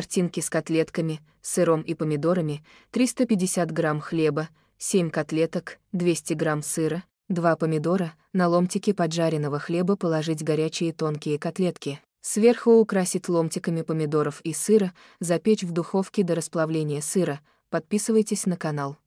картинки с котлетками, сыром и помидорами, 350 грамм хлеба, 7 котлеток, 200 грамм сыра, 2 помидора, на ломтики поджаренного хлеба положить горячие тонкие котлетки. Сверху украсить ломтиками помидоров и сыра, запечь в духовке до расплавления сыра. Подписывайтесь на канал.